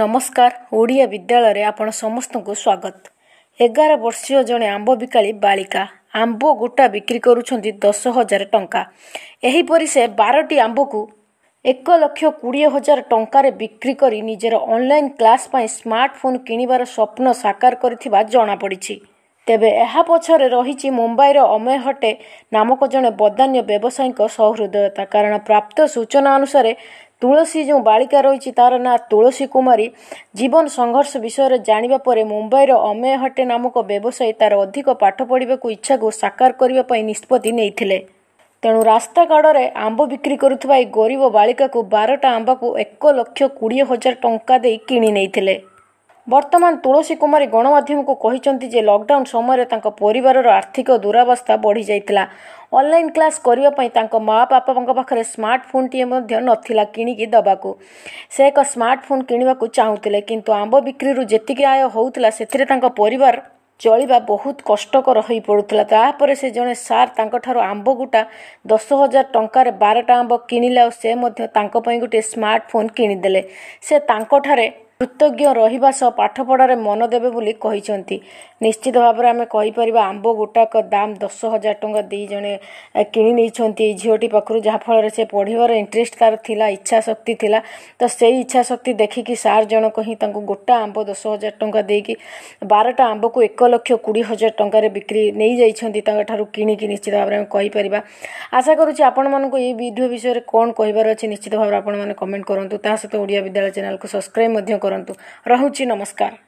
ନମସ୍କାର ଓଡ଼ିଆ ବିଦ୍ୟାଳୟରେ ଆପଣ ସମସ୍ତଙ୍କୁ ସ୍ୱାଗତ ଏଗାର ବର୍ଷୀୟ ଜଣେ ଆମ୍ବ ବିକାଳି ବାଳିକା ଆମ୍ବ ଗୋଟା ବିକ୍ରି କରୁଛନ୍ତି ଦଶ ହଜାର ଟଙ୍କା ଏହିପରି ସେ ବାରଟି ଆମ୍ବକୁ ଏକ ଲକ୍ଷ କୋଡ଼ିଏ ହଜାର ଟଙ୍କାରେ ବିକ୍ରି କରି ନିଜର ଅନଲାଇନ୍ କ୍ଲାସ୍ ପାଇଁ ସ୍ମାର୍ଟଫୋନ୍ କିଣିବାର ସ୍ୱପ୍ନ ସାକାର କରିଥିବା ଜଣାପଡ଼ିଛି ତେବେ ଏହା ପଛରେ ରହିଛି ମୁମ୍ବାଇର ଅମୟ ହଟେ ନାମକ ଜଣେ ବଦାନ୍ୟ ବ୍ୟବସାୟୀଙ୍କ ସହୃଦୟତା କାରଣ ପ୍ରାପ୍ତ ସୂଚନା ଅନୁସାରେ ତୁଳସୀ ଯେଉଁ ବାଳିକା ରହିଛି ତାର ନାଁ ତୁଳସୀ କୁମାରୀ ଜୀବନ ସଂଘର୍ଷ ବିଷୟରେ ଜାଣିବା ପରେ ମୁମ୍ବାଇର ଅମେୟ ହଟେ ନାମକ ବ୍ୟବସାୟୀ ତାର ଅଧିକ ପାଠ ପଢ଼ିବାକୁ ଇଚ୍ଛାକୁ ସାକାର କରିବା ପାଇଁ ନିଷ୍ପତ୍ତି ନେଇଥିଲେ ତେଣୁ ରାସ୍ତା ରାସ୍ତାକଡ଼ରେ ଆମ୍ବ ବିକ୍ରି କରୁଥିବା ଏହି ଗରିବ ବାଳିକାକୁ ବାରଟା ଆମ୍ବକୁ ଏକ ଲକ୍ଷ କୋଡ଼ିଏ ହଜାର ଟଙ୍କା ଦେଇ କିଣି ନେଇଥିଲେ ବର୍ତ୍ତମାନ ତୁଳସୀ କୁମାରୀ ଗଣମାଧ୍ୟମକୁ କହିଛନ୍ତି ଯେ ଲକ୍ଡାଉନ୍ ସମୟରେ ତାଙ୍କ ପରିବାରର ଆର୍ଥିକ ଦୁରାବସ୍ଥା ବଢ଼ିଯାଇଥିଲା ଅନଲାଇନ୍ କ୍ଲାସ୍ କରିବା ପାଇଁ ତାଙ୍କ ମା' ବାପାଙ୍କ ପାଖରେ ସ୍ମାର୍ଟଫୋନ୍ଟିଏ ମଧ୍ୟ ନଥିଲା କିଣିକି ଦେବାକୁ ସେ ଏକ ସ୍ମାର୍ଟଫୋନ୍ କିଣିବାକୁ ଚାହୁଁଥିଲେ କିନ୍ତୁ ଆମ୍ବ ବିକ୍ରିରୁ ଯେତିକି ଆୟ ହେଉଥିଲା ସେଥିରେ ତାଙ୍କ ପରିବାର ଚଳିବା ବହୁତ କଷ୍ଟକର ହୋଇପଡ଼ୁଥିଲା ତାପରେ ସେ ଜଣେ ସାର୍ ତାଙ୍କଠାରୁ ଆମ୍ବ ଗୁଟା ଦଶ ହଜାର ଟଙ୍କାରେ ବାରଟା ଆମ୍ବ କିଣିଲେ ଆଉ ସେ ମଧ୍ୟ ତାଙ୍କ ପାଇଁ ଗୋଟିଏ ସ୍ମାର୍ଟଫୋନ୍ କିଣିଦେଲେ ସେ ତାଙ୍କଠାରେ କୃତଜ୍ଞ ରହିବା ସହ ପାଠପଢ଼ାରେ ମନ ଦେବେ ବୋଲି କହିଛନ୍ତି ନିଶ୍ଚିତ ଭାବରେ ଆମେ କହିପାରିବା ଆମ୍ବ ଗୋଟାକ ଦାମ୍ ଦଶ ହଜାର ଟଙ୍କା ଦେଇ ଜଣେ କିଣି ନେଇଛନ୍ତି ଏଇ ଝିଅଟି ପାଖରୁ ଯାହାଫଳରେ ସେ ପଢ଼ିବାର ଇଣ୍ଟରେଷ୍ଟ ତା'ର ଥିଲା ଇଚ୍ଛାଶକ୍ତି ଥିଲା ତ ସେଇ ଇଚ୍ଛାଶକ୍ତି ଦେଖିକି ସାର୍ ଜଣକ ହିଁ ତାଙ୍କୁ ଗୋଟା ଆମ୍ବ ଦଶ ହଜାର ଟଙ୍କା ଦେଇକି ବାରଟା ଆମ୍ବକୁ ଏକ ଲକ୍ଷ କୋଡ଼ିଏ ହଜାର ଟଙ୍କାରେ ବିକ୍ରି ନେଇଯାଇଛନ୍ତି ତାଙ୍କଠାରୁ କିଣିକି ନିଶ୍ଚିତ ଭାବରେ ଆମେ କହିପାରିବା ଆଶା କରୁଛି ଆପଣମାନଙ୍କୁ ଏଇ ଭିଡ଼ିଓ ବିଷୟରେ କ'ଣ କହିବାର ଅଛି ନିଶ୍ଚିତ ଭାବରେ ଆପଣମାନେ କମେଣ୍ଟ କରନ୍ତୁ ତା ସହିତ ଓଡ଼ିଆ ବିଦ୍ୟାଳୟ ଚ୍ୟାନେଲକୁ ସବସ୍କ୍ରାଇବ୍ ମଧ୍ୟ କରନ୍ତୁ ରହୁଛି ନମସ୍କାର